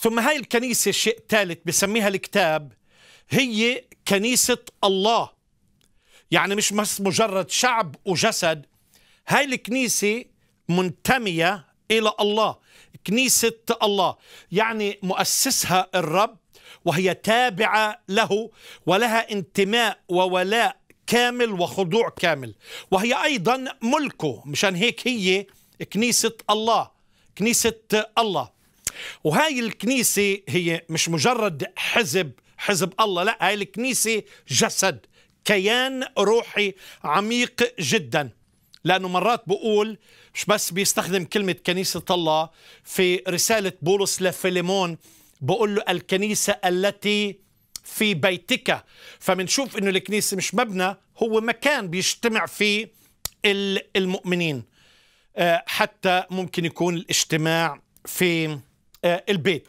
ثم هاي الكنيسة شيء ثالث بسميها الكتاب هي كنيسة الله يعني مش مجرد شعب وجسد هاي الكنيسة منتمية إلى الله كنيسة الله يعني مؤسسها الرب وهي تابعة له ولها انتماء وولاء كامل وخضوع كامل وهي أيضا ملكه مشان هيك هي كنيسة الله كنيسة الله وهاي الكنيسة هي مش مجرد حزب حزب الله لا هاي الكنيسة جسد كيان روحي عميق جدا لأنه مرات بقول مش بس بيستخدم كلمة كنيسة الله في رسالة بولس لفيليمون بقول له الكنيسة التي في بيتك فبنشوف انه الكنيسه مش مبنى هو مكان بيجتمع فيه المؤمنين آه، حتى ممكن يكون الاجتماع في آه، البيت